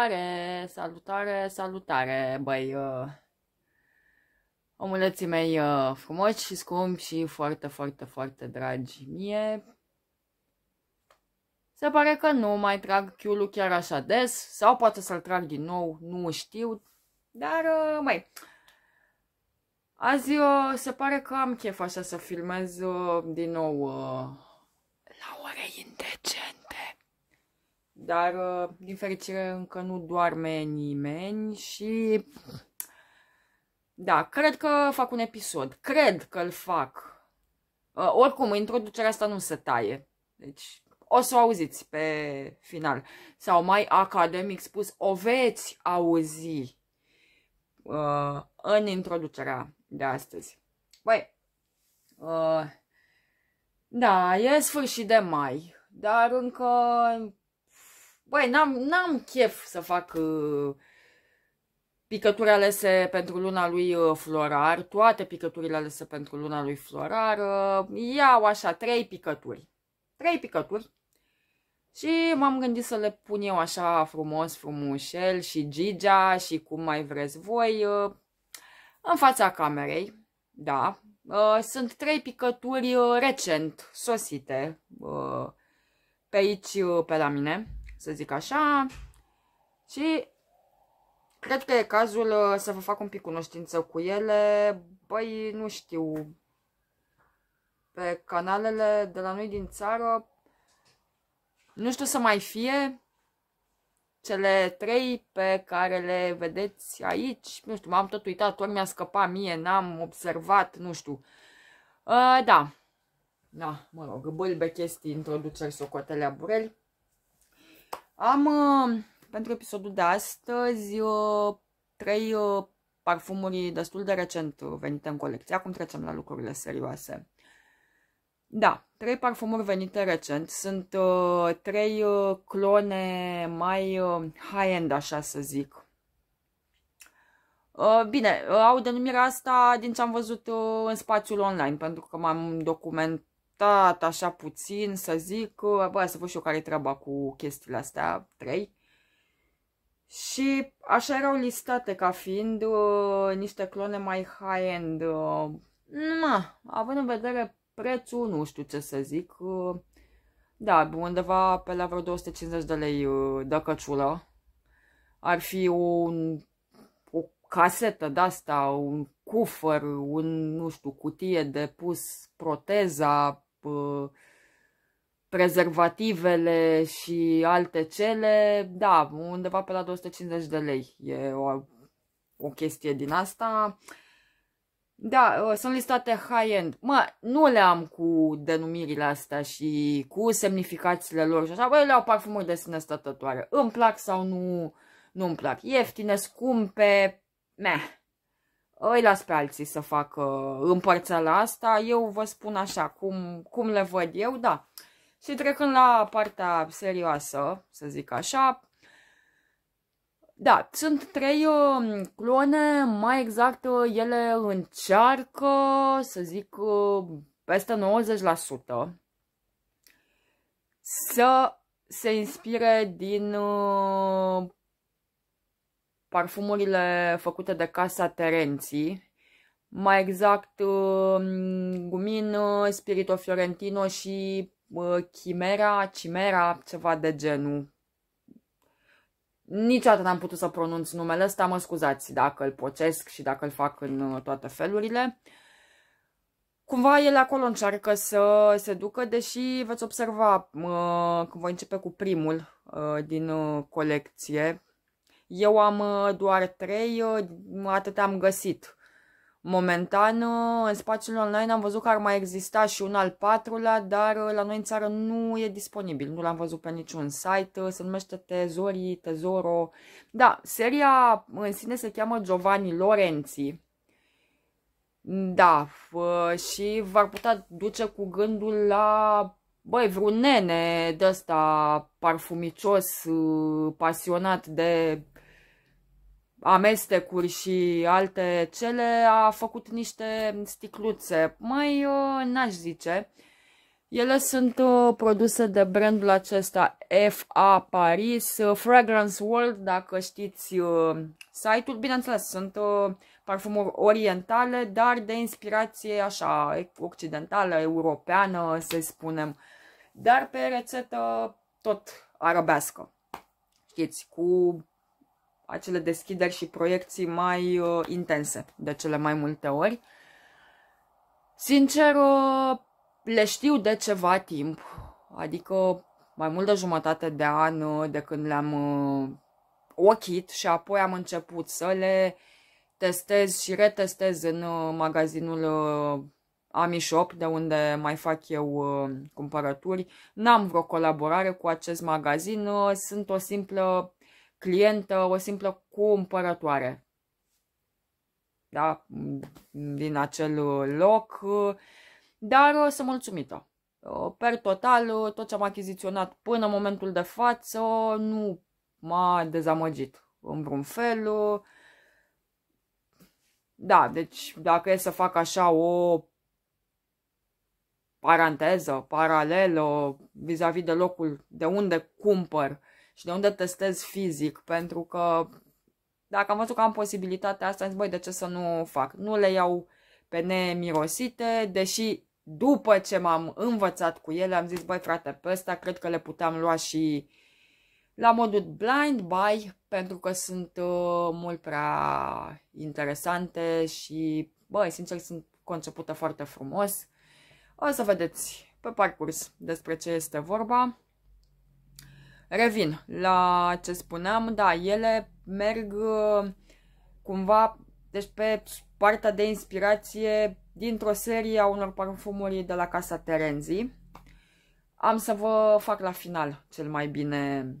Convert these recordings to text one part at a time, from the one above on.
Salutare, salutare, salutare, băi, uh, omuleții mei uh, frumoși și scumpi și foarte, foarte, foarte dragi mie. Se pare că nu mai trag chiulul chiar așa des, sau poate să-l trag din nou, nu știu, dar, uh, mai. azi uh, se pare că am chef așa să filmez uh, din nou uh, la ore indecente dar uh, din fericire încă nu doarme nimeni și... Da, cred că fac un episod. Cred că îl fac. Uh, oricum, introducerea asta nu se taie. Deci, o să o auziți pe final. Sau mai academic spus, o veți auzi uh, în introducerea de astăzi. Băi, uh, da, e sfârșit de mai, dar încă Băi, n-am, n-am chef să fac uh, picături alese pentru luna lui uh, Florar, toate picăturile alese pentru luna lui Florar. Uh, iau așa, trei picături. Trei picături. Și m-am gândit să le pun eu așa frumos, frumușel și Gigea și cum mai vreți voi în fața camerei. Da, sunt trei picături recent sosite pe aici, pe la mine să zic așa. Și cred că e cazul uh, să vă fac un pic cunoștință cu ele. Băi, nu știu, pe canalele de la noi din țară, nu știu să mai fie cele trei pe care le vedeți aici, nu știu, m-am tot uitat, ori mi-a scăpat mie, n-am observat, nu știu. Uh, da, da, mă rog, bâlbe chestii, introduceri, socotele, abureli. Am uh, pentru episodul de astăzi uh, trei uh, parfumuri destul de recent venite în colecție. Acum trecem la lucrurile serioase. Da, trei parfumuri venite recent. Sunt trei clone mai high-end, așa să zic. bine, au denumirea asta din ce am văzut în spațiul online, pentru că m-am document, stat așa puțin să zic, bă, să văd și eu care e treaba cu chestiile astea, trei. Și așa erau listate ca fiind uh, niște clone mai high-end. Uh, având în vedere prețul, nu știu ce să zic, uh, da, undeva pe la vreo 250 de lei uh, de căciulă. Ar fi un, o casetă de-asta, un cufăr, un, nu știu, cutie de pus proteza, Uh, prezervativele și alte cele, da, undeva pe la 250 de lei e o, o chestie din asta. Da, uh, sunt listate high-end. Mă, nu le am cu denumirile astea și cu semnificațiile lor și așa. bă, le au parfumuri de sine stătătoare. Îmi plac sau nu, nu îmi plac. Ieftine, scumpe, meh îi las pe alții să facă împărțeala asta. Eu vă spun așa, cum, cum le văd eu, da. Și trecând la partea serioasă, să zic așa, da, sunt trei uh, clone, mai exact uh, ele încearcă, să zic, uh, peste 90% să se inspire din uh, parfumurile făcute de Casa Terenții, mai exact um, Gumin, Spirito Fiorentino și uh, Chimera, Chimera, ceva de genul. Niciodată n-am putut să pronunț numele ăsta, mă scuzați dacă îl pocesc și dacă îl fac în uh, toate felurile. Cumva el acolo încearcă să se ducă, deși veți observa uh, când voi începe cu primul din colecție, eu am uh, doar trei, uh, atât am găsit. Momentan, uh, în spațiul online am văzut că ar mai exista și un al patrulea, dar la noi în țară nu e disponibil. Nu l-am văzut pe niciun site, se numește Tezorii, Tezoro. Da, seria în sine se cheamă Giovanni Lorenzi. Da, și v-ar putea duce cu gândul la, băi, vreun nene de ăsta parfumicios, pasionat de amestecuri și alte cele, a făcut niște sticluțe. Mai uh, n-aș zice. Ele sunt uh, produse de brandul acesta FA Paris, uh, Fragrance World, dacă știți site-ul. Bineînțeles, sunt parfumuri orientale, dar de inspirație așa occidentală, europeană, să spunem, dar pe rețetă tot arabească. Știți, cu acele deschideri și proiecții mai uh, intense de cele mai multe ori. Sincer, uh, le știu de ceva timp, adică mai mult de jumătate de an uh, de când le-am uh, ochit și apoi am început să le testez și retestez în uh, magazinul uh, AmiShop, de unde mai fac eu uh, cumpărături. N-am vreo colaborare cu acest magazin, uh, sunt o simplă clientă, o simplă cumpărătoare. Da, din acel loc, dar sunt mulțumită. Per total, tot ce am achiziționat până în momentul de față nu m-a dezamăgit în vreun fel. Da, deci dacă e să fac așa o paranteză, paralelă, vis-a-vis -vis de locul de unde cumpăr și de unde testez fizic, pentru că dacă am văzut că am posibilitatea asta, am zis, băi, de ce să nu fac? Nu le iau pe nemirosite, deși după ce m-am învățat cu ele, am zis, băi, frate, pe ăsta cred că le puteam lua și la modul blind buy, pentru că sunt uh, mult prea interesante și, băi, sincer, sunt concepută foarte frumos. O să vedeți pe parcurs despre ce este vorba. Revin la ce spuneam, da, ele merg uh, cumva, deci pe partea de inspirație dintr-o serie a unor parfumuri de la Casa Terenzi. Am să vă fac la final cel mai bine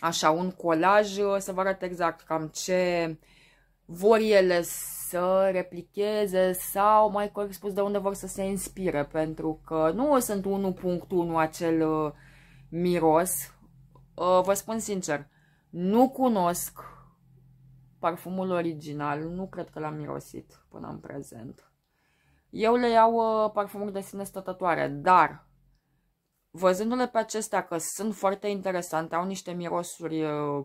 așa un colaj uh, să vă arăt exact cam ce vor ele să replicheze sau mai corect spus de unde vor să se inspire pentru că nu sunt 1.1 acel uh, miros Uh, vă spun sincer, nu cunosc parfumul original, nu cred că l-am mirosit până în prezent. Eu le iau uh, parfumuri de sine stătătoare, dar văzându-le pe acestea că sunt foarte interesante, au niște mirosuri uh,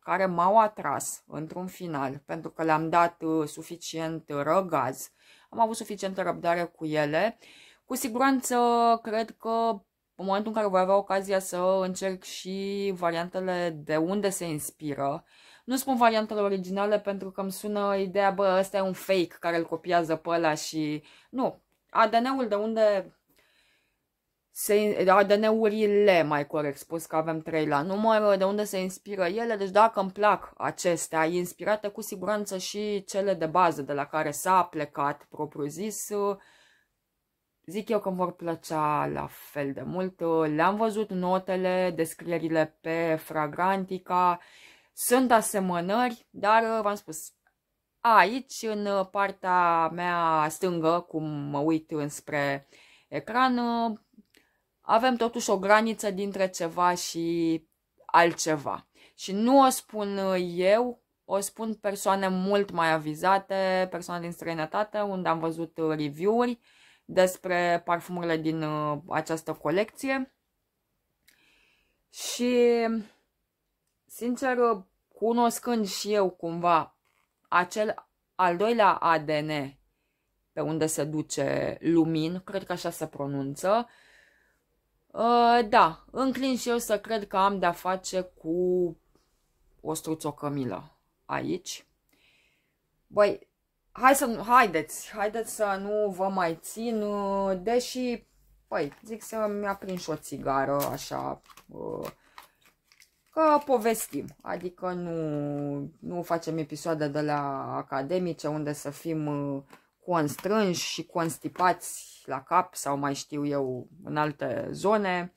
care m-au atras într-un final, pentru că le-am dat suficient răgaz, am avut suficientă răbdare cu ele, cu siguranță cred că în momentul în care voi avea ocazia să încerc și variantele de unde se inspiră, nu spun variantele originale pentru că îmi sună ideea, bă, ăsta e un fake care îl copiază pe ăla și... Nu, ADN-ul de unde se, ADN-urile, mai corect spus că avem trei la număr, de unde se inspiră ele, deci dacă îmi plac acestea, inspirate cu siguranță și cele de bază de la care s-a plecat propriu zis, Zic eu că vor plăcea la fel de mult. Le-am văzut notele, descrierile pe Fragrantica. Sunt asemănări, dar uh, v-am spus, aici, în uh, partea mea stângă, cum mă uit înspre ecran, uh, avem totuși o graniță dintre ceva și altceva. Și nu o spun eu, o spun persoane mult mai avizate, persoane din străinătate, unde am văzut review-uri, despre parfumurile din uh, această colecție. Și, sincer, uh, cunoscând și eu cumva acel al doilea ADN pe unde se duce lumin, cred că așa se pronunță, uh, da, înclin și eu să cred că am de-a face cu o struțocămilă aici. Băi, hai să, haideți, haideți să nu vă mai țin, uh, deși, păi, zic să mi-a prins o țigară, așa, uh, că povestim, adică nu, nu facem episoade de la academice unde să fim uh, constrânși și constipați la cap sau mai știu eu în alte zone.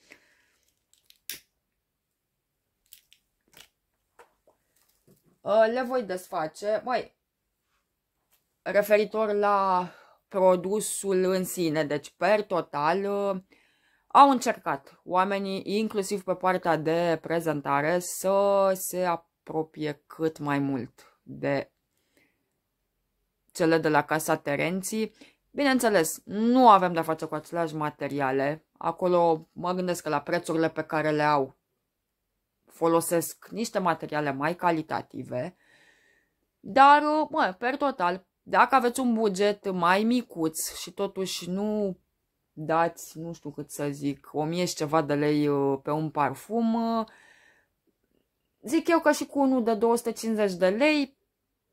Le voi desface, mai referitor la produsul în sine, deci per total uh, au încercat oamenii, inclusiv pe partea de prezentare, să se apropie cât mai mult de cele de la Casa Terenții. Bineînțeles, nu avem de-a face cu aceleași materiale. Acolo mă gândesc că la prețurile pe care le au folosesc niște materiale mai calitative. Dar, uh, mă, per total, dacă aveți un buget mai micuț și totuși nu dați, nu știu cât să zic, o mie și ceva de lei uh, pe un parfum, uh, zic eu că și cu unul de 250 de lei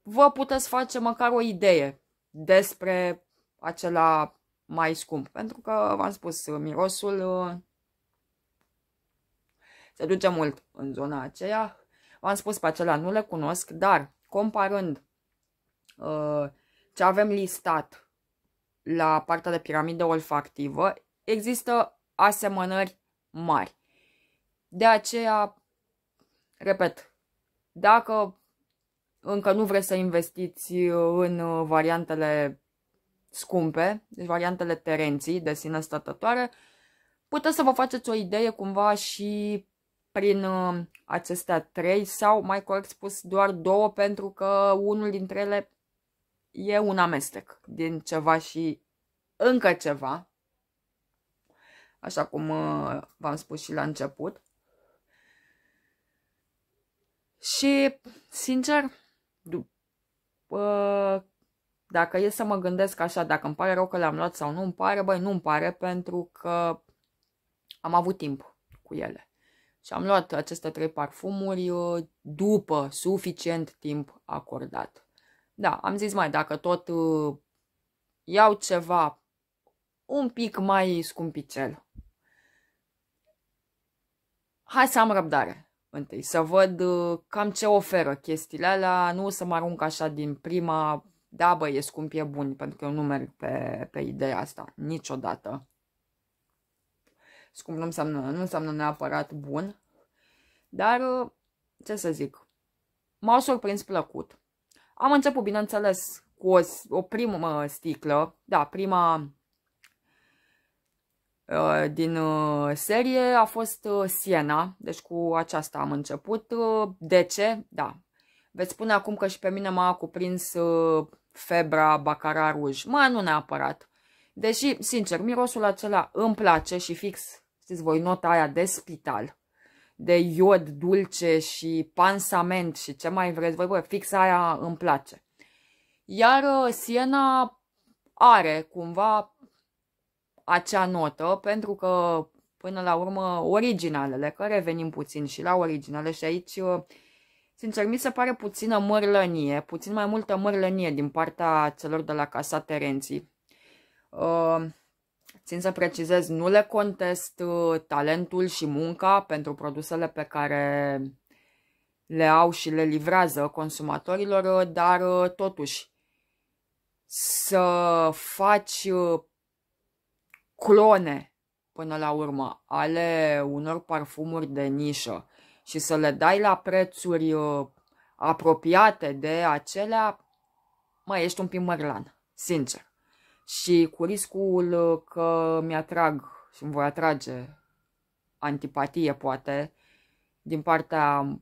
vă puteți face măcar o idee despre acela mai scump. Pentru că, v-am spus, uh, mirosul se duce mult în zona aceea. V-am spus pe acela, nu le cunosc, dar comparând uh, ce avem listat la partea de piramidă olfactivă, există asemănări mari. De aceea, repet, dacă încă nu vreți să investiți în variantele scumpe, deci variantele terenții de sine stătătoare, puteți să vă faceți o idee cumva și prin uh, acestea trei sau mai corect spus doar două pentru că unul dintre ele e un amestec din ceva și încă ceva, așa cum uh, v-am spus și la început. Și, sincer, uh, dacă e să mă gândesc așa, dacă îmi pare rău că l-am luat sau nu îmi pare, băi, nu îmi pare pentru că am avut timp cu ele. Și am luat aceste trei parfumuri uh, după suficient timp acordat. Da, am zis mai, dacă tot uh, iau ceva un pic mai scumpicel. Hai să am răbdare întâi, să văd uh, cam ce oferă chestiile alea, nu să mă arunc așa din prima, da bă, e scump, e bun, pentru că eu nu merg pe, pe ideea asta, niciodată. Scump nu înseamnă, nu înseamnă neapărat bun, dar, uh, ce să zic, m-au surprins plăcut am început, bineînțeles, cu o, o primă sticlă, da, prima uh, din uh, serie a fost uh, Siena, deci cu aceasta am început. De ce? Da. Veți spune acum că și pe mine m-a cuprins febra Bacara Ruj. Mă, nu neapărat. Deși, sincer, mirosul acela îmi place și fix, știți voi, nota aia de spital de iod dulce și pansament și ce mai vreți voi, bă, fix aia îmi place. Iar uh, Siena are cumva acea notă, pentru că până la urmă originalele, că revenim puțin și la originale și aici, uh, sincer, mi se pare puțină mărlănie, puțin mai multă mărlănie din partea celor de la Casa Terenții. Uh, Țin să precizez, nu le contest uh, talentul și munca pentru produsele pe care le au și le livrează consumatorilor, uh, dar uh, totuși să faci clone până la urmă ale unor parfumuri de nișă și să le dai la prețuri apropiate de acelea, mai ești un pic mărlan, sincer și cu riscul uh, că mi-atrag și îmi voi atrage antipatie, poate, din partea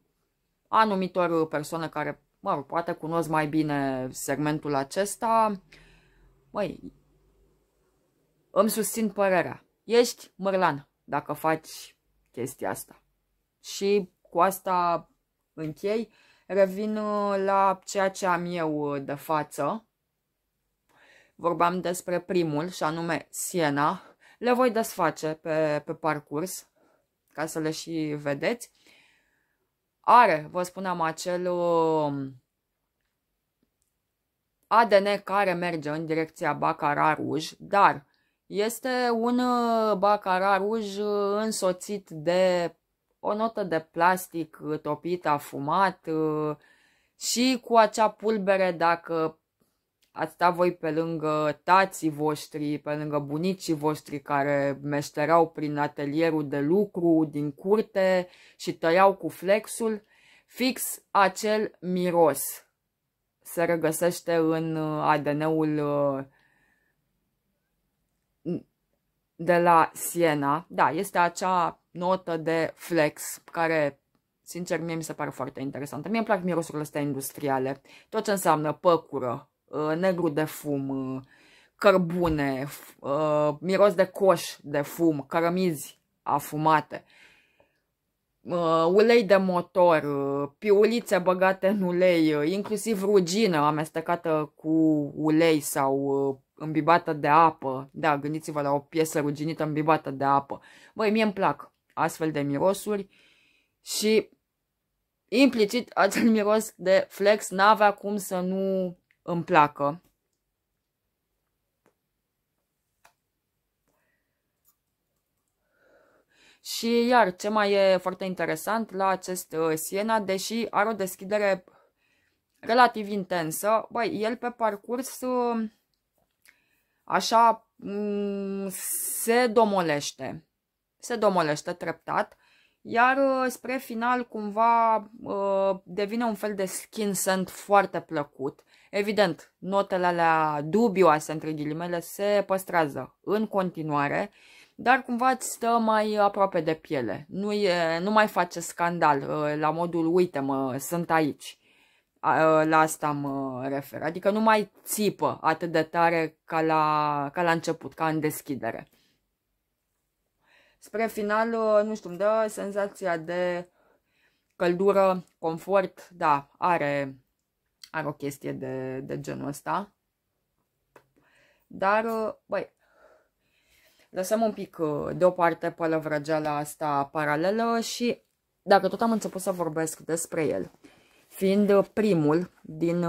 anumitor persoane care, mă rog, poate cunosc mai bine segmentul acesta, măi, îmi susțin părerea. Ești mărlan dacă faci chestia asta. Și cu asta închei. Revin uh, la ceea ce am eu uh, de față vorbeam despre primul și anume Siena. Le voi desface pe, pe parcurs ca să le și vedeți. Are, vă spuneam, acel um, ADN care merge în direcția Bacara Ruj, dar este un uh, Bacara Ruj uh, însoțit de o notă de plastic uh, topită, afumat și cu acea pulbere, dacă ați stat voi pe lângă tații voștri, pe lângă bunicii voștri care meșterau prin atelierul de lucru, din curte și tăiau cu flexul, fix acel miros se regăsește în uh, ADN-ul uh, de la Siena. Da, este acea notă de flex care sincer, mie mi se pare foarte interesantă. Mie îmi plac mirosurile astea industriale. Tot ce înseamnă păcură, negru de fum, cărbune, miros de coș de fum, cărămizi afumate, ulei de motor, piulițe băgate în ulei, inclusiv rugină amestecată cu ulei sau îmbibată de apă. Da, gândiți-vă la o piesă ruginită îmbibată de apă. Băi, mie îmi plac astfel de mirosuri și implicit acel miros de flex n-avea cum să nu îmi placă. Și iar, ce mai e foarte interesant la acest uh, Siena, deși are o deschidere relativ intensă, băi, el pe parcurs uh, așa mm, se domolește. Se domolește treptat, iar uh, spre final cumva devine un fel de skin scent foarte plăcut Evident, notele alea dubioase, între ghilimele, se păstrează în continuare, dar cumva îți stă mai aproape de piele. Nu, e, nu mai face scandal ă, la modul, uite mă, sunt aici. Ă, la asta mă refer. Adică nu mai țipă atât de tare ca la, ca la început, ca în deschidere. Spre final, ă, nu știu, îmi dă senzația de căldură, confort, da, are are o chestie de, de genul ăsta. Dar, uh, băi, lăsăm un pic uh, deoparte pălăvrăgeala asta paralelă și dacă tot am început să vorbesc despre el, fiind uh, primul din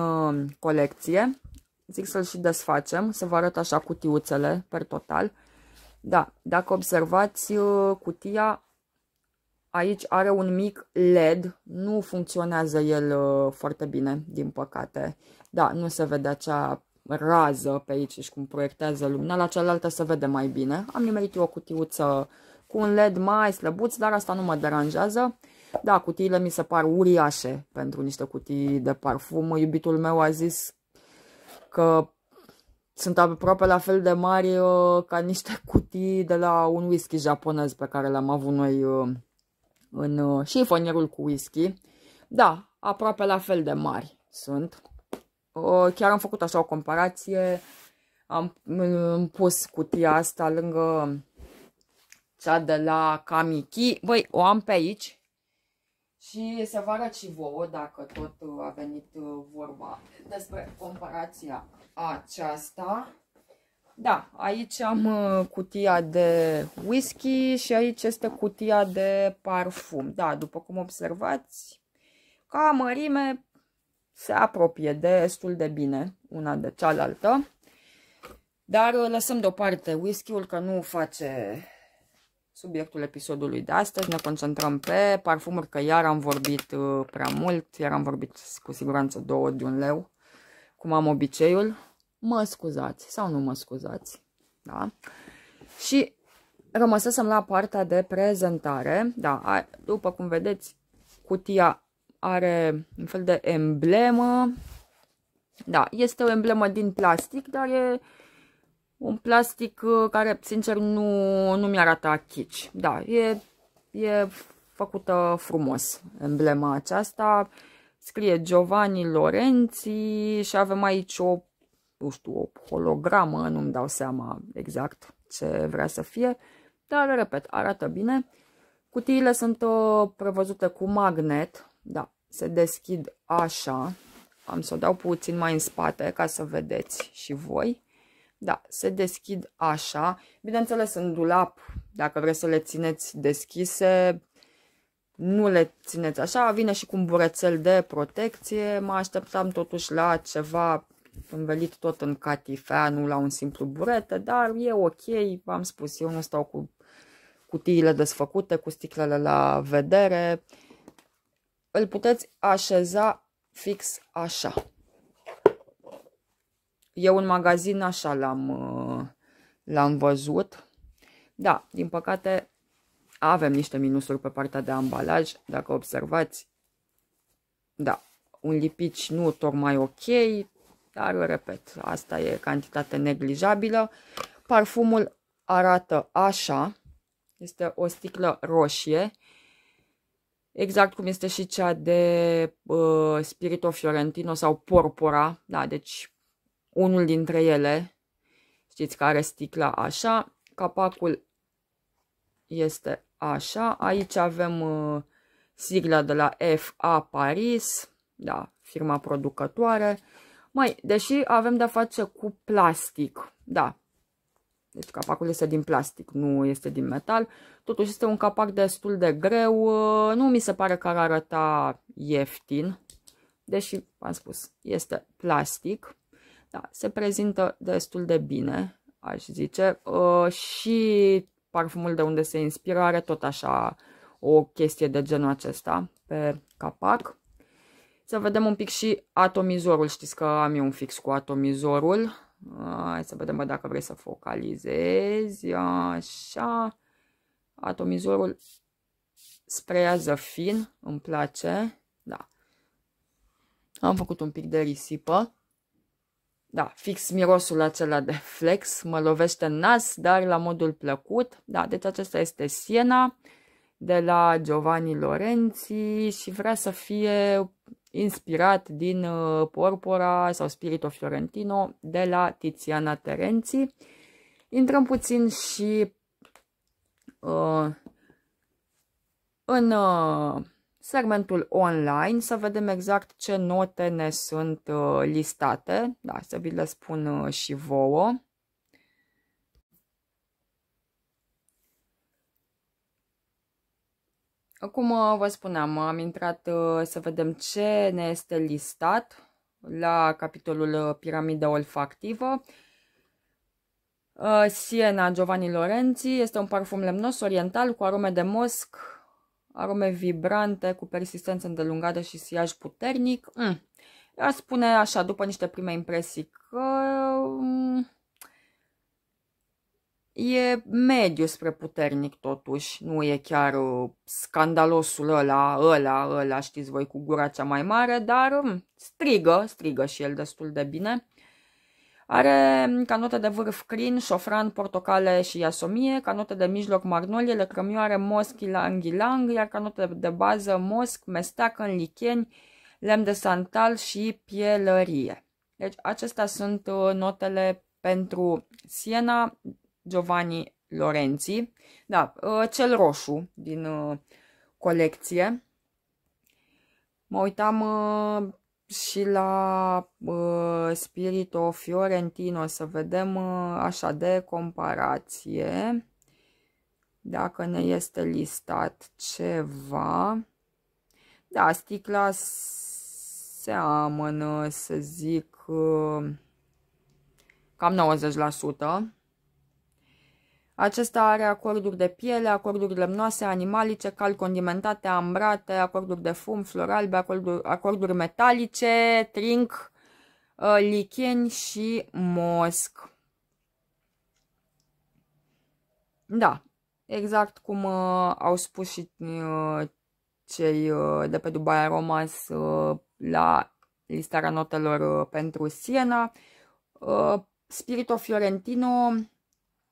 colecție, zic să-l și desfacem, să vă arăt așa cutiuțele per total. Da, dacă observați, cutia Aici are un mic LED, nu funcționează el uh, foarte bine, din păcate. Da, nu se vede acea rază pe aici și cum proiectează lumina, la cealaltă se vede mai bine. Am nimerit eu o cutiuță cu un LED mai slăbuț, dar asta nu mă deranjează. Da, cutiile mi se par uriașe pentru niște cutii de parfum. Iubitul meu a zis că sunt aproape la fel de mari uh, ca niște cutii de la un whisky japonez pe care l-am avut noi uh, în uh, șifonierul cu whisky. Da, aproape la fel de mari sunt. Uh, chiar am făcut așa o comparație. Am, uh, am pus cutia asta lângă cea de la Kamiki. Băi, o am pe aici. Și se va arăt și vouă, dacă tot a venit vorba despre comparația aceasta. Da, aici am uh, cutia de whisky și aici este cutia de parfum. Da, după cum observați, ca mărime se apropie destul de bine una de cealaltă. Dar uh, lăsăm deoparte whisky-ul că nu face subiectul episodului de astăzi. Ne concentrăm pe parfumuri că iar am vorbit uh, prea mult, iar am vorbit cu siguranță două de un leu, cum am obiceiul mă scuzați sau nu mă scuzați. Da? Și rămăsesem la partea de prezentare. Da, după cum vedeți, cutia are un fel de emblemă. Da, este o emblemă din plastic, dar e un plastic uh, care, sincer, nu, nu mi arată chici. Da, e, e făcută frumos emblema aceasta. Scrie Giovanni Lorenzi și avem aici o nu știu, o hologramă, nu-mi dau seama exact ce vrea să fie, dar, repet, arată bine. Cutiile sunt uh, prevăzute cu magnet, da, se deschid așa, am să o dau puțin mai în spate ca să vedeți și voi. Da, se deschid așa. Bineînțeles, în dulap, dacă vreți să le țineți deschise, nu le țineți așa. Vine și cu un burețel de protecție. Mă așteptam totuși la ceva învelit tot în catifea, nu la un simplu burete, dar e ok, am spus, eu nu stau cu cutiile desfăcute, cu sticlele la vedere. Îl puteți așeza fix așa. Eu în magazin așa l-am uh, l-am văzut. Da, din păcate avem niște minusuri pe partea de ambalaj, dacă observați. Da, un lipici nu tocmai ok, dar, repet, asta e cantitate neglijabilă. Parfumul arată așa. Este o sticlă roșie. Exact cum este și cea de uh, Spirito Fiorentino sau Porpora. Da, deci unul dintre ele. Știți că are sticla așa. Capacul este așa. Aici avem uh, sigla de la FA Paris. Da, firma producătoare. Uh, mai, deși avem de-a face cu plastic, da. Deci capacul este din plastic, nu este din metal. Totuși este un capac destul de greu. Nu mi se pare că ar arăta ieftin. Deși, am spus, este plastic. Da, se prezintă destul de bine, aș zice. Uh, și parfumul de unde se inspiră are tot așa o chestie de genul acesta pe capac. Să vedem un pic și atomizorul. Știți că am eu un fix cu atomizorul. Ah, hai să vedem bă, dacă vrei să focalizezi. Așa. Atomizorul sprează fin. Îmi place. Da. Am făcut un pic de risipă. Da, fix mirosul acela de flex mă lovește în nas, dar la modul plăcut. Da, deci acesta este Siena de la Giovanni Lorenzi și vrea să fie inspirat din uh, Porpora sau Spirito Fiorentino de la Tiziana Terenzi. Intrăm puțin și uh, în uh, segmentul online să vedem exact ce note ne sunt uh, listate. Da, să vi le spun uh, și vouă. Cum uh, vă spuneam, uh, am intrat uh, să vedem ce ne este listat la capitolul piramidă olfactivă. Siena Giovanni Lorenzi este un parfum lemnos oriental cu arome de mosc, arome vibrante cu persistență îndelungată și siaj puternic. Mm. Aș spune așa, după niște prime impresii, că mm, E mediu spre puternic totuși, nu e chiar uh, scandalosul ăla, ăla, ăla, știți voi, cu gura cea mai mare, dar um, strigă, strigă și el destul de bine. Are um, ca notă de vârf crin, șofran, portocale și iasomie, ca notă de mijloc magnoliele, crămioare, mosc, ilang, iar ca notă de bază mosc, în licheni, lemn de santal și pielărie. Deci acestea sunt uh, notele pentru Siena, Giovanni Lorenzi. Da, ă, cel roșu din ă, colecție. Mă uitam ă, și la Spirito Fiorentino să vedem așa de comparație. Dacă ne este listat ceva. Da, sticla seamănă, să zic, cam 90%. Acesta are acorduri de piele, acorduri lemnoase, animalice, cal condimentate, ambrate, acorduri de fum, floral, acorduri, acorduri metalice, trinc, uh, licheni și mosc. Da, exact cum uh, au spus și uh, cei de pe Dubai Aromas la listarea notelor pentru Siena. Spirito Fiorentino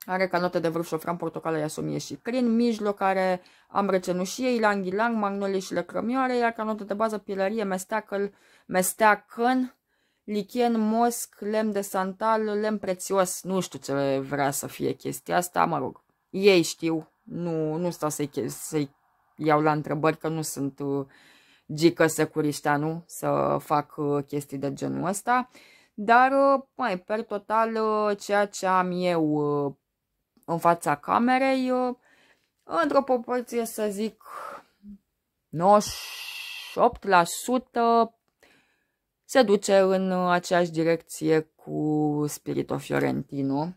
are ca notă de vârf șofran, portocală, iasomie și crin, mijloc are ambră cenușie, ilang, ilang, magnolie și lăcrămioare, iar ca notă de bază pilărie, mesteacăl, mesteacăn, lichen, mosc, lemn de santal, lemn prețios. Nu știu ce vrea să fie chestia asta, mă rog. Ei știu, nu, nu stau să-i, să iau la întrebări, că nu sunt uh, gică securiștea, nu să fac uh, chestii de genul ăsta. Dar, uh, mai, per total, ceea ce am eu în fața camerei într-o proporție, să zic, 98% se duce în aceeași direcție cu Spirito Fiorentino.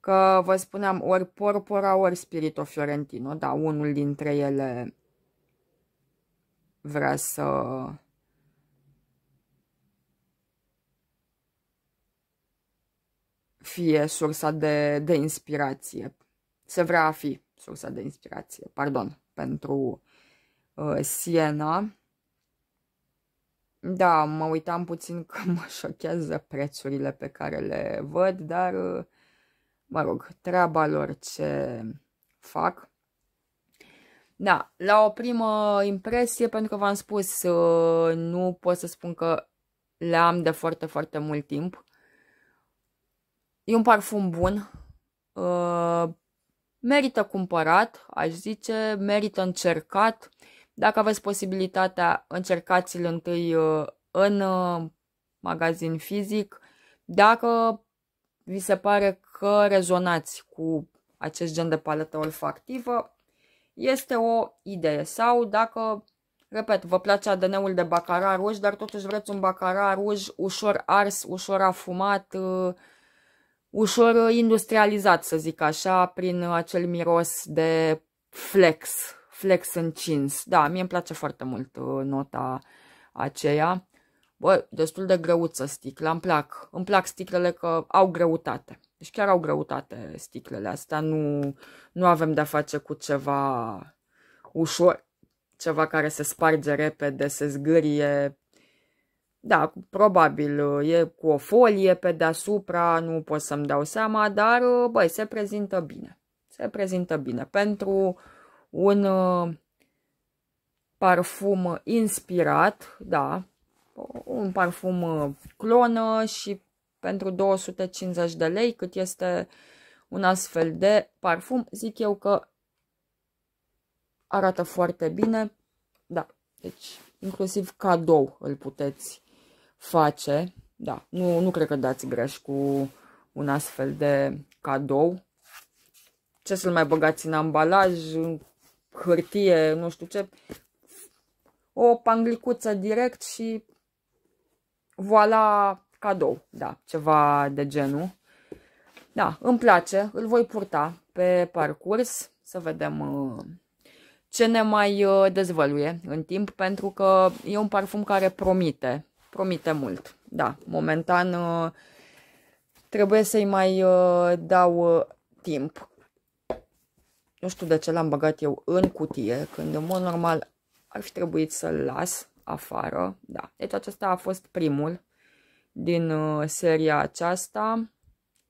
Că vă spuneam ori Porpora, ori Spirito Fiorentino, da, unul dintre ele vrea să fie sursa de, de inspirație. Se vrea a fi sursa de inspirație, pardon, pentru uh, Siena. Da, mă uitam puțin că mă șochează prețurile pe care le văd, dar, uh, mă rog, treaba lor ce fac. Da, la o primă impresie, pentru că v-am spus, uh, nu pot să spun că le am de foarte, foarte mult timp. E un parfum bun. Uh, merită cumpărat, aș zice, merită încercat. Dacă aveți posibilitatea, încercați-l întâi uh, în uh, magazin fizic. Dacă vi se pare că rezonați cu acest gen de paletă olfactivă, este o idee. Sau dacă, repet, vă place ADN-ul de bacara ruj, dar totuși vreți un bacara ruj ușor ars, ușor afumat, uh, ușor industrializat, să zic așa, prin acel miros de flex, flex încins. Da, mie îmi place foarte mult uh, nota aceea. Bă, destul de greuță sticla, îmi plac. Îmi plac sticlele că au greutate. Deci chiar au greutate sticlele astea. Nu, nu avem de-a face cu ceva ușor, ceva care se sparge repede, se zgârie, da, probabil uh, e cu o folie pe deasupra, nu pot să-mi dau seama, dar uh, băi, se prezintă bine. Se prezintă bine. Pentru un uh, parfum inspirat, da, un parfum clonă și pentru 250 de lei cât este un astfel de parfum, zic eu că arată foarte bine, da, deci inclusiv cadou îl puteți face. Da, nu, nu cred că dați greș cu un astfel de cadou. Ce să-l mai băgați în ambalaj, în hârtie, nu știu ce. O panglicuță direct și voila cadou, da, ceva de genul. Da, îmi place, îl voi purta pe parcurs să vedem uh, ce ne mai uh, dezvăluie în timp, pentru că e un parfum care promite promite mult. Da, momentan uh, trebuie să-i mai uh, dau uh, timp. Nu știu de ce l-am băgat eu în cutie, când în mod normal ar fi trebuit să-l las afară. Da, deci acesta a fost primul din seria aceasta.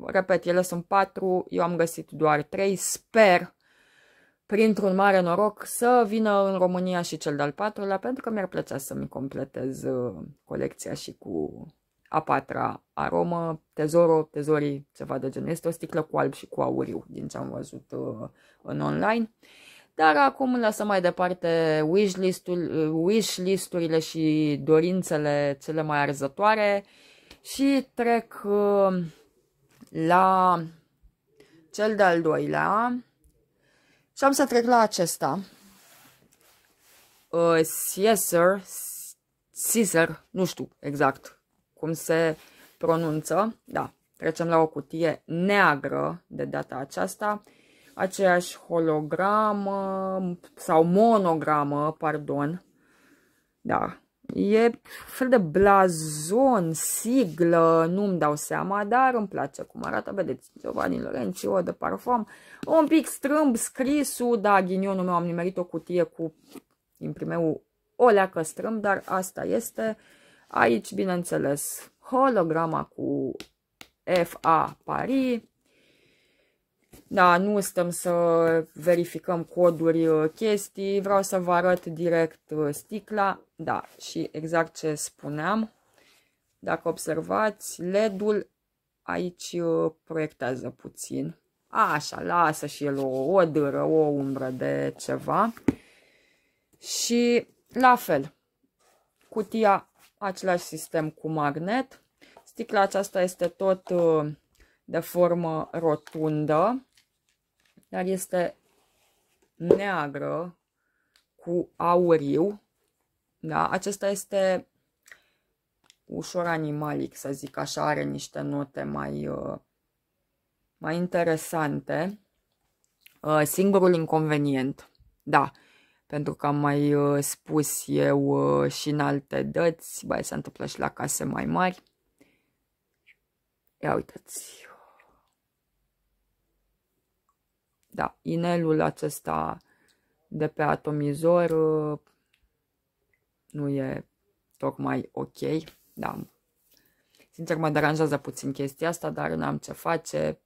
Repet, ele sunt patru, eu am găsit doar trei. Sper printr-un mare noroc, să vină în România și cel de-al patrulea, pentru că mi-ar plăcea să-mi completez uh, colecția și cu a patra aromă, tezoro, tezorii, ceva de genul. Este o sticlă cu alb și cu auriu, din ce am văzut uh, în online. Dar acum lăsăm mai departe uh, wishlist-urile wish și dorințele cele mai arzătoare și trec la cel de-al doilea, și am să trec la acesta. Uh, Caesar, Caesar, nu știu exact cum se pronunță. Da, trecem la o cutie neagră de data aceasta. Aceeași hologramă sau monogramă, pardon. Da, E fel de blazon, siglă, nu-mi dau seama, dar îmi place cum arată. Vedeți, Giovanni Lorenzi, o de parfum. Un pic strâmb scrisul, da, ghinionul meu am nimerit o cutie cu imprimeul o leacă strâmb, dar asta este. Aici, bineînțeles, holograma cu FA Paris. Da, nu stăm să verificăm coduri, uh, chestii, vreau să vă arăt direct uh, sticla, da, și exact ce spuneam, dacă observați, LED-ul aici uh, proiectează puțin. Așa, lasă și el o, o dâră, o umbră de ceva. Și la fel, cutia, același sistem cu magnet. Sticla aceasta este tot de formă rotundă dar este neagră cu auriu. Da? Acesta este ușor animalic, să zic așa, are niște note mai, uh, mai interesante. Uh, singurul inconvenient, da, pentru că am mai uh, spus eu și în alte dăți, bai se întâmplă și la case mai mari. Ia uitați, Da, inelul acesta de pe atomizor uh, nu e tocmai ok. Da. Sincer, mă deranjează puțin chestia asta, dar n-am ce face.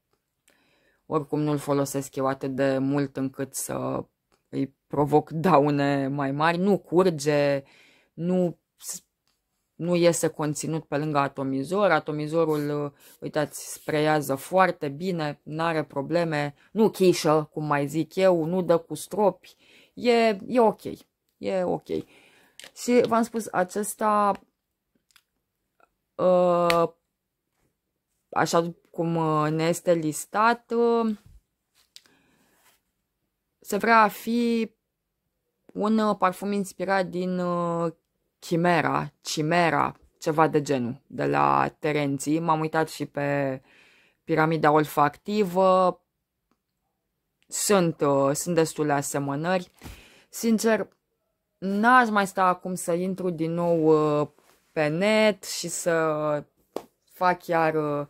Oricum nu-l folosesc eu atât de mult încât să îi provoc daune mai mari. Nu curge, nu nu iese conținut pe lângă atomizor, atomizorul, uh, uitați, spreiază foarte bine, nu are probleme, nu chișă, cum mai zic eu, nu dă cu stropi, e, e ok, e ok. Și v-am spus, acesta, uh, așa cum uh, ne este listat, se vrea a fi un parfum inspirat din Chimera, chimera, ceva de genul, de la Terenții. M-am uitat și pe piramida olfactivă. Sunt, uh, sunt destule asemănări. Sincer, n-aș mai sta acum să intru din nou uh, pe net și să fac chiar uh,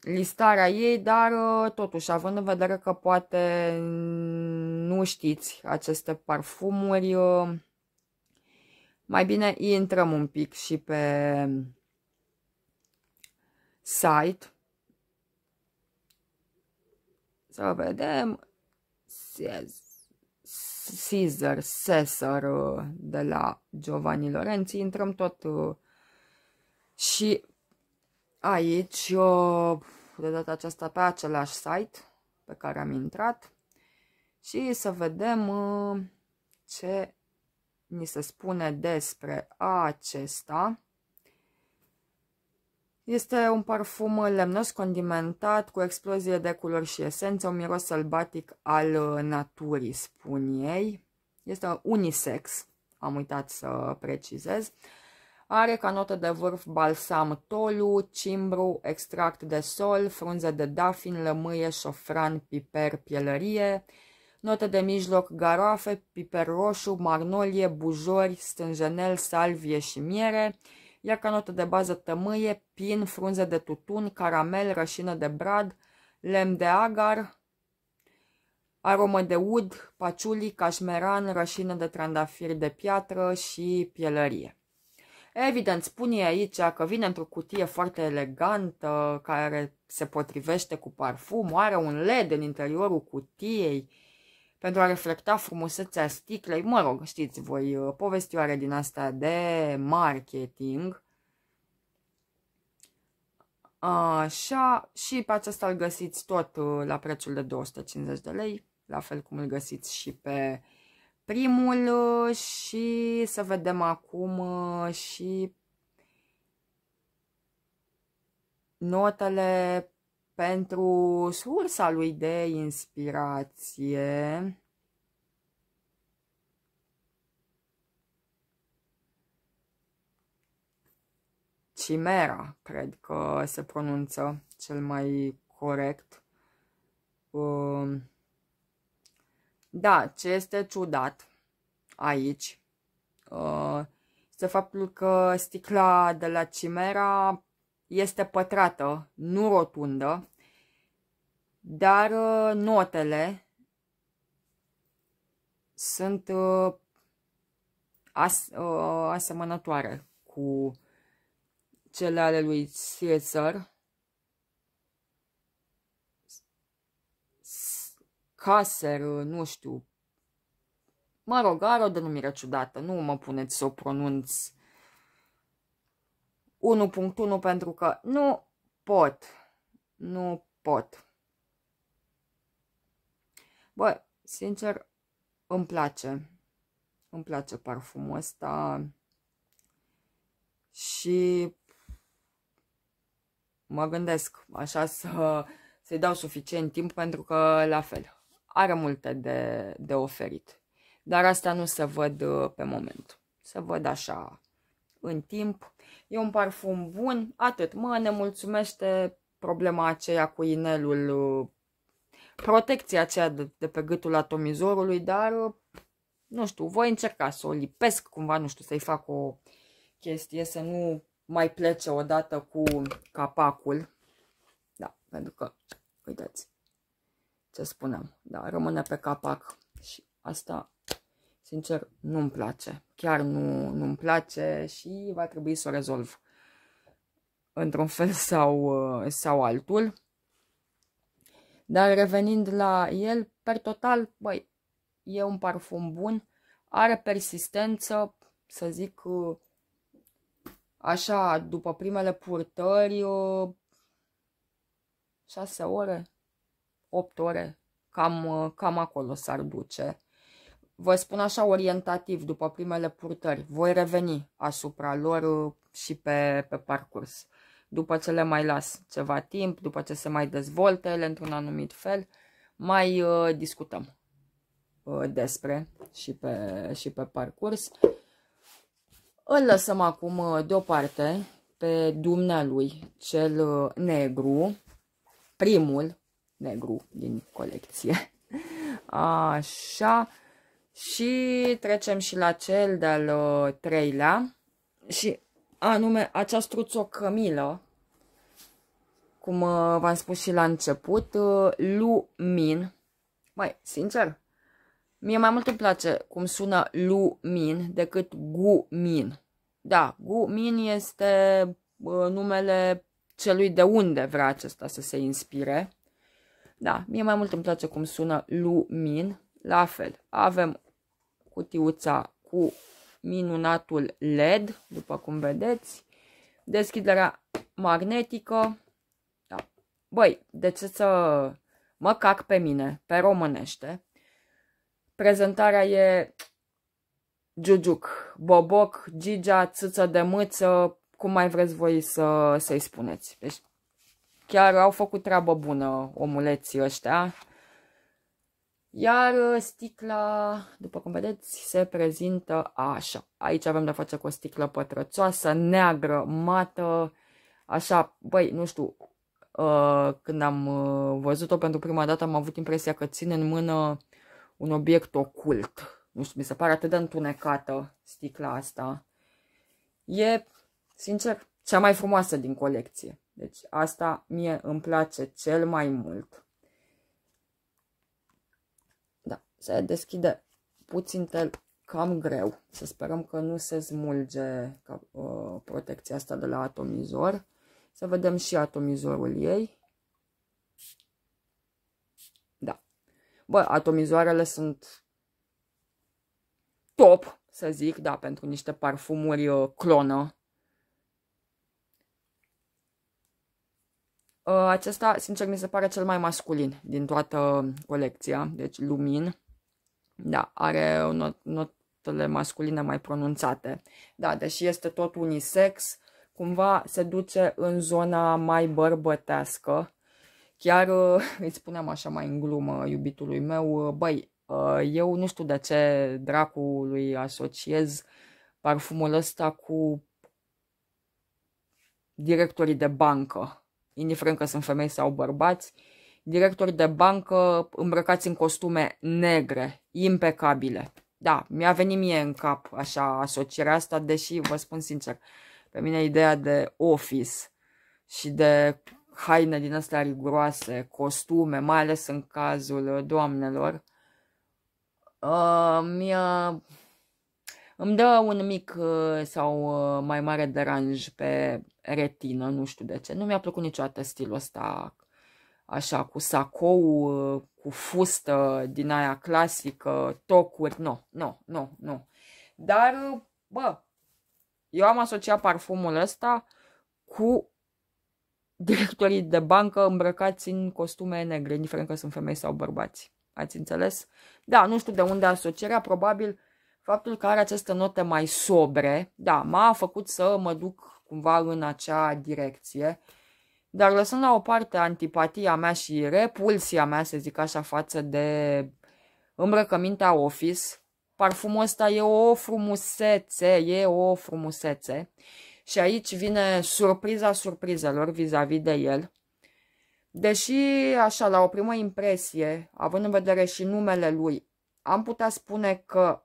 listarea ei, dar totuși, având în vedere că poate nu știți aceste parfumuri, mai bine intrăm un pic și pe site. Să vedem. Caesar, Caesar uh, de la Giovanni Lorenzi. Intrăm tot uh, și aici, de data aceasta, pe același site pe care am intrat și să vedem uh, ce ni se spune despre acesta. Este un parfum lemnos condimentat cu explozie de culori și esențe, un miros sălbatic al naturii, spun ei. Este unisex, am uitat să precizez. Are ca notă de vârf balsam tolu, cimbru, extract de sol, frunze de dafin, lămâie, șofran, piper, pielărie, Note de mijloc garoafe, piper roșu, magnolie, bujori, stânjenel, salvie și miere, iar ca notă de bază tămâie, pin, frunze de tutun, caramel, rășină de brad, lemn de agar, aromă de ud, paciuli, cașmeran, rășină de trandafiri de piatră și pielărie. Evident, spune aici că vine într-o cutie foarte elegantă, care se potrivește cu parfum, are un LED în interiorul cutiei, pentru a reflecta frumusețea sticlei, mă rog, știți voi, uh, povestioare din asta de marketing. Așa, și pe acesta îl găsiți tot uh, la prețul de 250 de lei, la fel cum îl găsiți și pe primul uh, și să vedem acum și notele pentru sursa lui de inspirație. Cimera, cred că se pronunță cel mai corect. Um, da, ce este ciudat aici uh, este faptul că sticla de la Cimera este pătrată, nu rotundă, dar uh, notele sunt uh, as, uh, asemănătoare cu cele ale lui Caesar. Caser, nu știu. Mă rog, are o denumire ciudată, nu mă puneți să o pronunț 1.1 pentru că nu pot. Nu pot. Bă, sincer, îmi place. Îmi place parfumul ăsta. Și mă gândesc așa să, să-i dau suficient timp pentru că la fel are multe de, de oferit. Dar asta nu se văd uh, pe moment. Se văd așa în timp. E un parfum bun, atât. Mă ne mulțumește problema aceea cu inelul, uh, protecția aceea de, de pe gâtul atomizorului, dar uh, nu știu, voi încerca să o lipesc cumva, nu știu, să-i fac o chestie, să nu mai plece odată cu capacul. Da, pentru că, uitați ce spunem, da, rămâne pe capac și asta Sincer, nu-mi place. Chiar nu, nu-mi place și va trebui să o rezolv. Într-un fel sau, uh, sau altul. Dar revenind la el, per total, băi, e un parfum bun, are persistență, să zic, uh, așa, după primele purtări, 6 uh, ore, 8 ore, cam, cam acolo s-ar duce Vă spun așa orientativ, după primele purtări, voi reveni asupra lor uh, și pe, pe parcurs. După ce le mai las ceva timp, după ce se mai dezvoltă ele într-un anumit fel, mai uh, discutăm uh, despre și pe, și pe parcurs. Îl lăsăm acum uh, deoparte pe dumnealui, cel uh, negru, primul negru din colecție. Așa. Și trecem și la cel de-al uh, treilea, și anume acea struțocămilă, cum uh, v-am spus și la început, uh, Lumin. Mai, sincer, mie mai mult îmi place cum sună Lumin decât Gumin. Da, Gumin este numele celui de unde vrea acesta să se inspire. Da, mie mai mult îmi place cum sună Lumin. La fel, avem cutiuța cu minunatul LED, după cum vedeți, deschiderea magnetică. Da. Băi, de ce să mă cac pe mine, pe românește? Prezentarea e giugiuc, boboc, gigea, țâță de mâță, cum mai vreți voi să, să spuneți. Deci chiar au făcut treabă bună omuleții ăștia. Iar uh, sticla, după cum vedeți, se prezintă așa. Aici avem de face cu o sticlă pătrățoasă, neagră, mată, așa, băi, nu știu, uh, când am uh, văzut-o pentru prima dată am avut impresia că ține în mână un obiect ocult. Nu știu, mi se pare atât de întunecată sticla asta. E, sincer, cea mai frumoasă din colecție. Deci asta mie îmi place cel mai mult. se deschide puțin tel cam greu. Să sperăm că nu se smulge ca, uh, protecția asta de la atomizor. Să vedem și atomizorul ei. Da. Bă, atomizoarele sunt top, să zic, da, pentru niște parfumuri uh, clonă. Uh, acesta, sincer, mi se pare cel mai masculin din toată colecția, deci Lumin. Da, are o not notele masculine mai pronunțate. Da, deși este tot unisex, cumva se duce în zona mai bărbătească. Chiar îi spuneam așa mai în glumă iubitului meu, băi, ă, eu nu știu de ce dracului asociez parfumul ăsta cu directorii de bancă, indiferent că sunt femei sau bărbați, directori de bancă îmbrăcați în costume negre, impecabile. Da, mi-a venit mie în cap așa asocierea asta, deși vă spun sincer, pe mine ideea de office și de haine din astea riguroase, costume, mai ales în cazul doamnelor, uh, mi-a... îmi dă un mic ă, sau ă, mai mare deranj pe retină, nu știu de ce. Nu mi-a plăcut niciodată stilul ăsta așa, cu sacou, uh, cu fustă din aia clasică, tocuri, nu, nu, nu, nu. Dar, uh, bă, eu am asociat parfumul ăsta cu directorii de bancă îmbrăcați în costume negre, indiferent că sunt femei sau bărbați. Ați înțeles? Da, nu știu de unde asocierea, probabil faptul că are aceste note mai sobre, da, m-a făcut să mă duc cumva în acea direcție. Uh, dar lăsând la o parte antipatia mea și repulsia mea, să zic așa, față de îmbrăcămintea office, parfumul ăsta e o frumusețe, e o frumusețe. Și aici vine surpriza surprizelor vis-a-vis de el. Deși, așa, la o primă impresie, având în vedere și numele lui, am putea spune că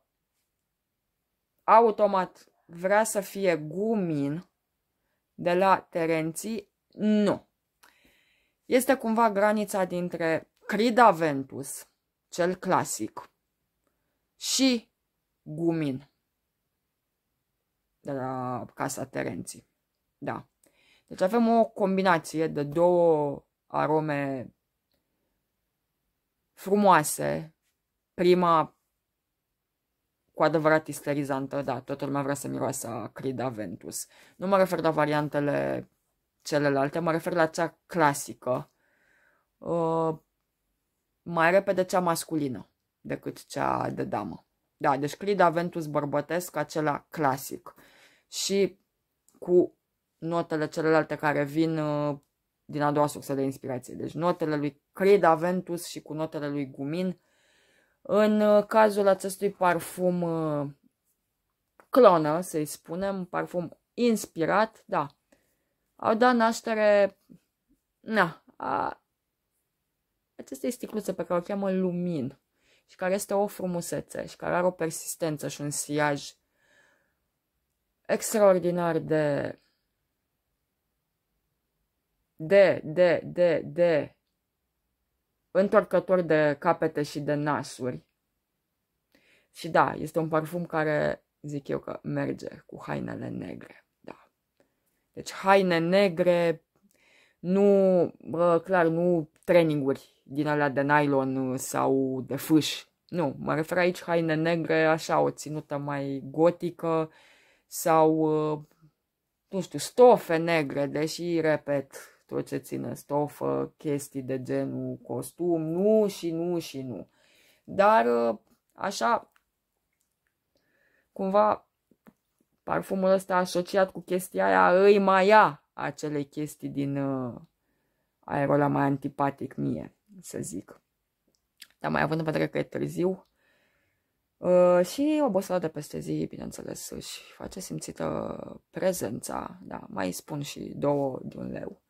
automat vrea să fie Gumin de la Terenții nu. Este cumva granița dintre Crida Ventus, cel clasic, și Gumin de la Casa Terenții. Da. Deci avem o combinație de două arome frumoase. Prima cu adevărat isterizantă, da, toată lumea vrea să miroasă Crida Ventus. Nu mă refer la variantele celelalte, mă refer la cea clasică, uh, mai repede cea masculină decât cea de damă. Da, deci clida ventus bărbătesc, acela clasic. Și cu notele celelalte care vin uh, din a doua sursă de inspirație. Deci notele lui Crida Ventus și cu notele lui Gumin. În uh, cazul acestui parfum clonă, să-i spunem, parfum inspirat, da, au dat naștere... Na, a... acestei sticluțe pe care o cheamă Lumin și care este o frumusețe și care are o persistență și un siaj extraordinar de de, de, de, de întorcători de capete și de nasuri. Și da, este un parfum care zic eu că merge cu hainele negre. Deci haine negre, nu, bă, clar, nu traininguri din alea de nylon sau de fâș. Nu, mă refer aici haine negre, așa, o ținută mai gotică sau, nu știu, stofe negre, deși, repet, tot ce ține stofă, chestii de genul costum, nu și nu și nu. Dar, așa, cumva parfumul ăsta asociat cu chestia aia îi mai ia acele chestii din uh, aerul ăla mai antipatic mie, să zic. Dar mai având în vedere că e târziu uh, și oboseala de peste zi, bineînțeles, își face simțită prezența, da, mai spun și două de un leu.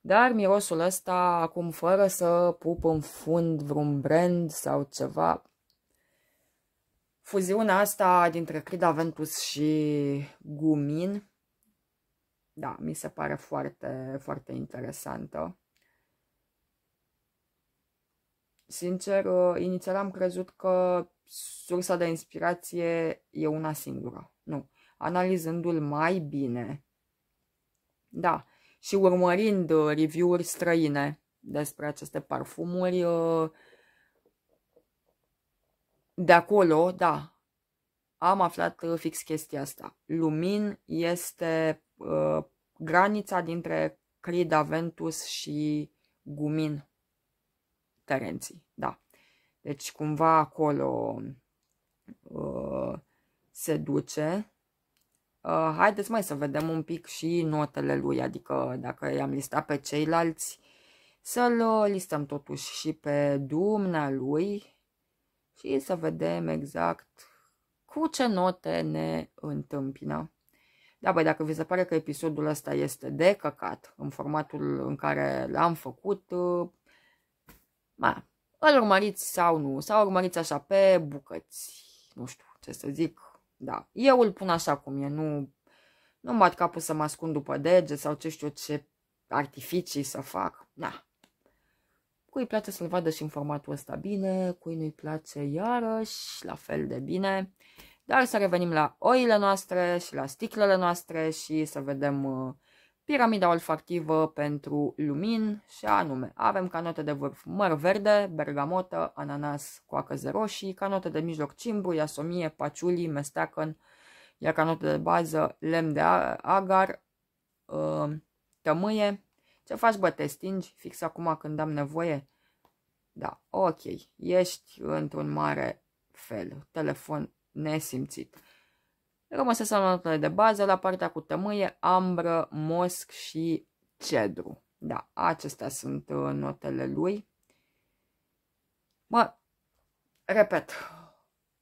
Dar mirosul ăsta, acum fără să pup în fund vreun brand sau ceva, Fuziunea asta dintre Crida Ventus și Gumin, da, mi se pare foarte, foarte interesantă. Sincer, uh, inițial am crezut că sursa de inspirație e una singură. Nu. Analizându-l mai bine, da, și urmărind uh, review-uri străine despre aceste parfumuri, uh, de acolo, da, am aflat uh, fix chestia asta. Lumin este uh, granița dintre Creed Aventus și Gumin Terenții, da. Deci cumva acolo uh, se duce. Uh, haideți mai să vedem un pic și notele lui, adică dacă i-am listat pe ceilalți, să-l uh, listăm totuși și pe dumnealui, și să vedem exact cu ce note ne întâmpină. Da, băi, dacă vi se pare că episodul ăsta este de căcat în formatul în care l-am făcut, ma, îl urmăriți sau nu, sau urmăriți așa pe bucăți, nu știu ce să zic, da. Eu îl pun așa cum e, nu, nu bat capul să mă ascund după dege sau ce știu ce artificii să fac, da. Cui place să-l vadă și în formatul ăsta bine, cui nu-i place iarăși la fel de bine. Dar să revenim la oile noastre și la sticlele noastre și să vedem uh, piramida olfactivă pentru lumin și anume avem ca note de vârf măr verde, bergamotă, ananas, coacă de roșii, ca note de mijloc cimbru, iasomie, paciuli, mesteacăn, iar ca note de bază lemn de agar, uh, tămâie, ce faci, bă, te stingi fix acum când am nevoie? Da, ok, ești într-un mare fel, telefon nesimțit. Rămăsesc notele de bază la partea cu tămâie, ambră, mosc și cedru. Da, acestea sunt uh, notele lui. Mă, repet,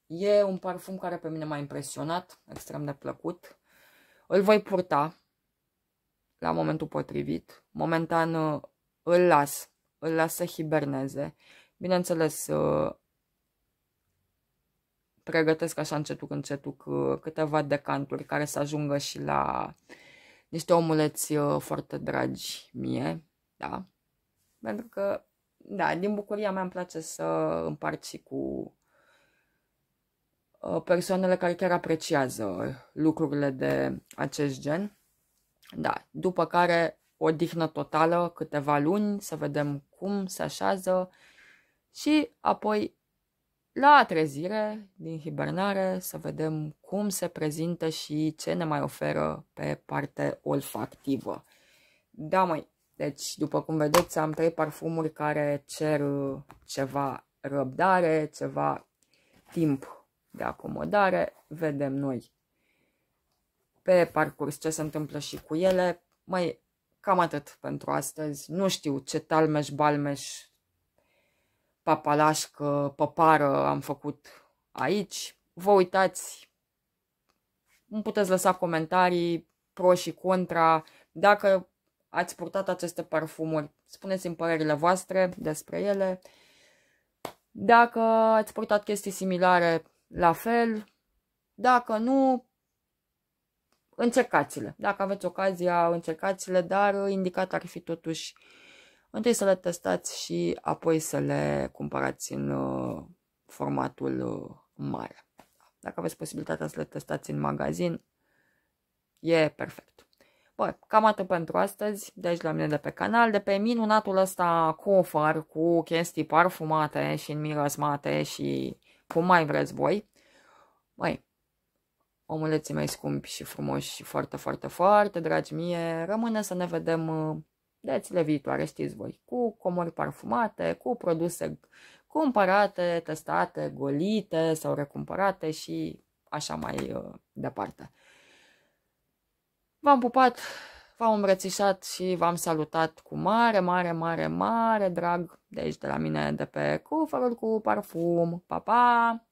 e un parfum care pe mine m-a impresionat, extrem de plăcut. Îl voi purta la momentul potrivit. Momentan uh, îl las, îl las să hiberneze. Bineînțeles, uh, pregătesc așa încetul încetul uh, câteva decanturi care să ajungă și la niște omuleți foarte dragi mie, da? Pentru că, da, din bucuria mea îmi place să împart și cu persoanele care chiar apreciază lucrurile de acest gen. Da, după care o dihnă totală, câteva luni, să vedem cum se așează și apoi la trezire din hibernare să vedem cum se prezintă și ce ne mai oferă pe parte olfactivă. Da, mai. Deci, după cum vedeți, am trei parfumuri care cer ceva răbdare, ceva timp de acomodare. Vedem noi pe parcurs ce se întâmplă și cu ele. Mai cam atât pentru astăzi. Nu știu ce talmeș, balmeș, papalașcă, păpară am făcut aici. Vă uitați, îmi puteți lăsa comentarii pro și contra. Dacă ați purtat aceste parfumuri, spuneți-mi părerile voastre despre ele. Dacă ați purtat chestii similare, la fel. Dacă nu, încercați-le. Dacă aveți ocazia, încercați-le, dar indicat ar fi totuși întâi să le testați și apoi să le cumpărați în uh, formatul uh, mare. Dacă aveți posibilitatea să le testați în magazin, e perfect. Bă, cam atât pentru astăzi, de aici la mine de pe canal, de pe minunatul ăsta cu far, cu chestii parfumate și înmirăsmate și cum mai vreți voi. Băi, Omuleții mai scumpi și frumoși și foarte, foarte, foarte dragi mie, rămâne să ne vedem uh, dățile viitoare, știți voi, cu comori parfumate, cu produse cumpărate, testate, golite sau recumpărate și așa mai uh, departe. V-am pupat, v-am îmbrățișat și v-am salutat cu mare, mare, mare, mare drag de aici de la mine, de pe cufărul cu parfum. Pa, pa!